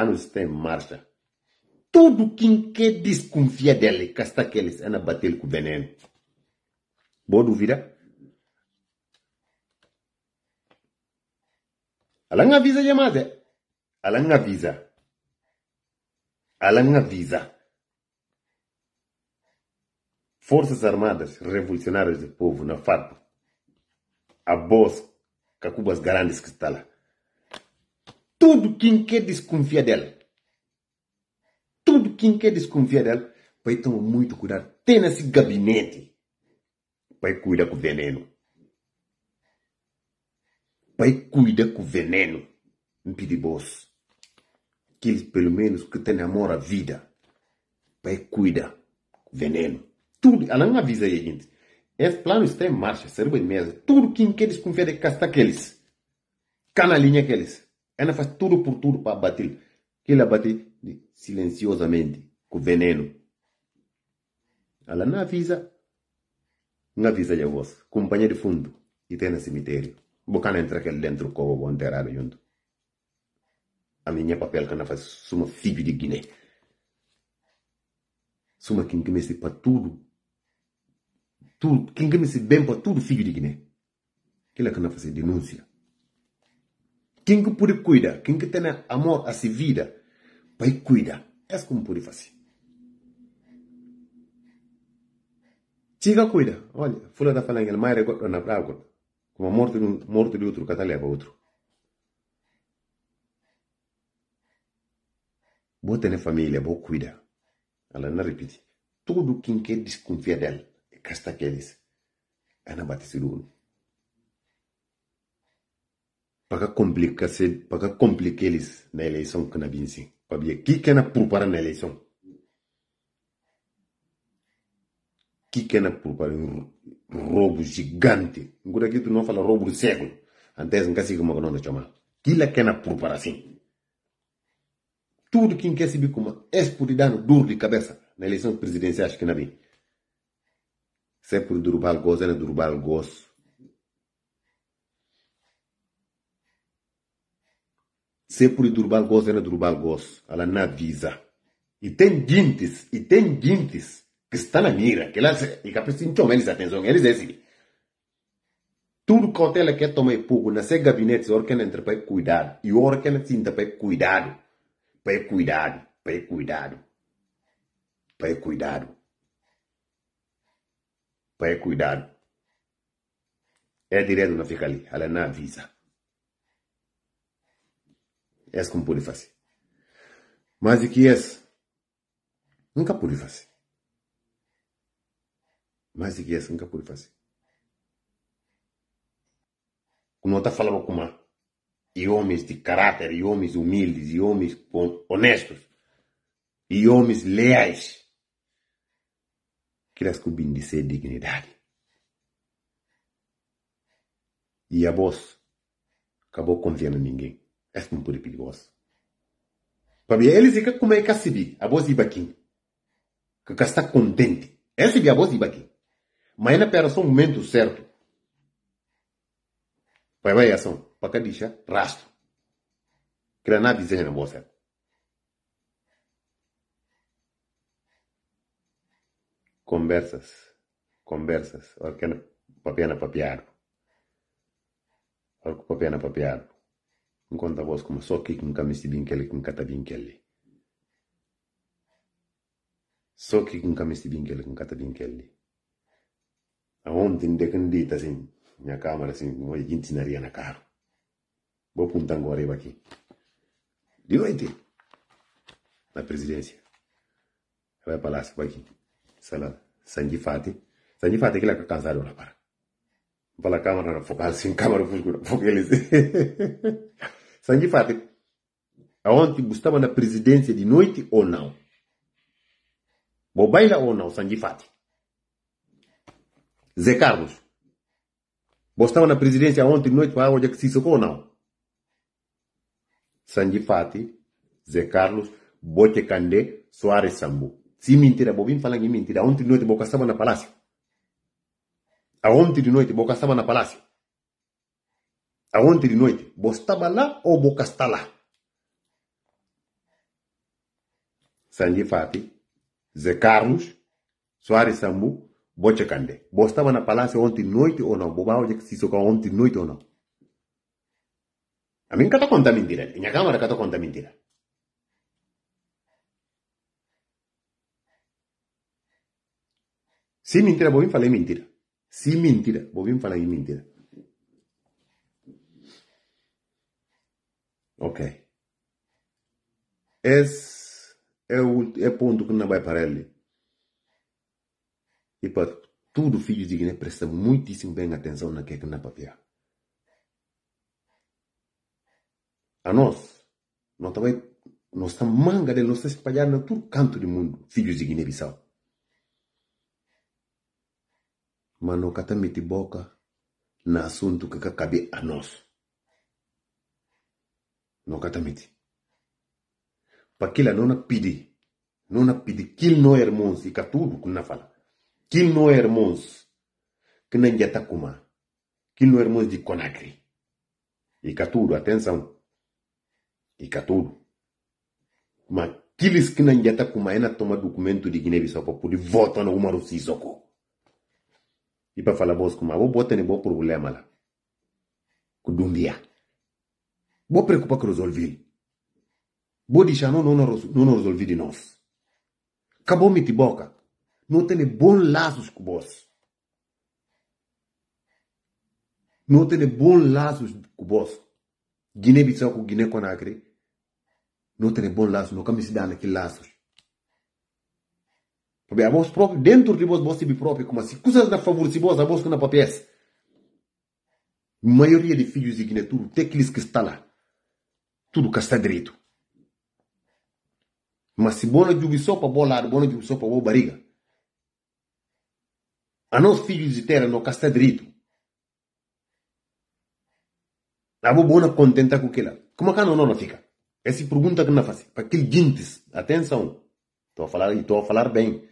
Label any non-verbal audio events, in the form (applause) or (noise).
fulano está em marcha. Tudo quem quer desconfiar dele, casta está que eles andam a bater com veneno. Boa dúvida? Alan avisa chamada. Alan avisa. Alan avisa. Forças Armadas Revolucionárias do Povo, na FARP. A voz que Cacubas Grandes que está lá tudo quem quer desconfiar dela. Tudo quem quer desconfiar dela. Vai tomar muito cuidado. Tem nesse gabinete. Vai cuidar com veneno. Vai cuidar com veneno. Um perigoso. Aqueles, pelo menos, que tem amor à vida. Vai cuidar com veneno. Tudo. Ela não avisa aí, gente. Esse plano está em marcha. Serve de mesa. Tudo quem quer desconfiar de castar aqueles. Canalinha aqueles. Ela faz tudo por tudo para bater, Que ela bate silenciosamente, com veneno. Ela não avisa. Não avisa a voz. Companhia de fundo. E tem no cemitério. Bocana entra aquele dentro do covo, vão junto. A minha papel que ela faz suma filho de Guiné. Suma quem comece para tudo. tudo. Quem se bem para tudo filho de Guiné. Aquela que ela faz denúncia. Quem que pode cuidar, quem que tem amor a si vida, vai cuidar. É que pode fazer. Chega cuida. Olha, fulano da tá falando que ele mais é recorda na praga. Como a morte de, um, morte de outro, cada leva outro. Vou ter família, vou cuidar. Ela não repete. Tudo quem quer desconfiar dela, é casta que eles. Ana bate-se para complicar eles na eleição que na Binsi. Para ver que que na preparar na eleição. Que que na preparar um roubo gigante. Agora aqui tu não fala roubo de século. Antes não se como não chamar. Que lá que na preparar assim. Tudo que quer se como expuridano duro de cabeça na eleição presidencial que na por Sempre durbar gozo, é durbar gozo. Sepuri Durban Gos era Durban Gos, ela não avisa. E tem guintes, e tem guintes que está na mira, que elas, e de chamar eles atenção, eles dizem assim. Tudo quanto ela quer tomar pouco, na seu gabinete, hora que ela entra para cuidado, e hora que ela sinta para cuidado, para cuidado, para cuidado, para cuidado, para cuidado. É direto na fica ali, ela não avisa. És como pude fazer. Mais de que és? Nunca pude fazer. Mais de que és? Nunca pude fazer. Como eu falava com uma, e homens de caráter, e homens humildes, e homens honestos, e homens leais, que elas cubem de ser dignidade. E a voz acabou confiando em ninguém. Essa cultura é perigosa. Para mim, ele fica como é que se a voz de baquim. Que está contente. Esse é, é a voz de baquim. Mas na o momento certo. Para a ação, para que deixa rastro. Granada dizer é na voz certa. Conversas, conversas, orquena, papiana, papiaro. Orco, papiana, papiaro. nkonta bos kuma so kik nka misi binkeli nkata binkeli so kik nka misi binkeli nkata binkeli awon tin de kan di tasin nya kamara sin mo jinti na riana karu bo punta ngore baki digo ite na presidencia vai palas baki sala sanji fati sanji fati kila kakansado na para para la cámara, focal sin cámara, focalice. (laughs) Sanji Fati, ontem estava na presidência de noite ou não? Bobaila ou não, Sanji Fati? Zé Carlos, você estava na presidência ontem de noite para hoje que se socou ou não? Sanji Fati, Zé Carlos, Bote Kande, Soares Sambu. Se mentira, bobim falando em é mentira, ontem de noite boca estava na palácio. A Ontem de noite boca estava na palácio. de noite awondi linoite bostabala o bokastala sanji fati ze carlos soare sambu boce kande bostaba na palace onti noite o não bobawo je sisoka onti noite o não a mí kata conta mentira ña cámara kata conta mentira si mentira bobin falei mentira si mentira bobin falei mentira Ok. Esse é o é ponto que não vai para ele. E para tudo filho de Guiné presta muitíssimo bem atenção na que é que não é papel. A nós, nós também, estamos manga de nós espalhar em todo canto do mundo, filhos de Guiné-Bissau. Mas não catamete boca no assunto que cabe a nós. nogatamiti pakila nona pidi nona pidi kil no hermons ika tudu kunna fala kil no hermons kina njata kuma kil no hermons di konakri ika tudu atenção ika tudu ma kilis kina njata kuma ena toma documento di gine bisa pa di vota na umaru sisoko ipa fala bos kuma bo botene bo problema la kudundia Vă preocupa că rezolvi. não dișa nu, nu, nu, nu rezolvi de nou. Ca vă miti boca. Nu tene bun lazos cu vos. Nu tene bun lazos cu vos. Guiné Bissau cu Guiné Conakry. Não tem bun lazos, nu cam se dá naquele lazos. Porque a voz próprio dentro de vós, vós se próprio, como assim, coisas da favor, se vós, a voz que não papéis. maioria de filhos de Guiné, tudo, Tem é aqueles que estão lá tudo que está direito. Mas se bona para bom lado, bona jubisopa, boa barriga. A nós filhos de terra não está direito. A boa contenta com aquela. Como é que não, não fica? Essa pergunta que não é faz. Para aqueles gente, atenção. Estou a falar, estou a falar bem.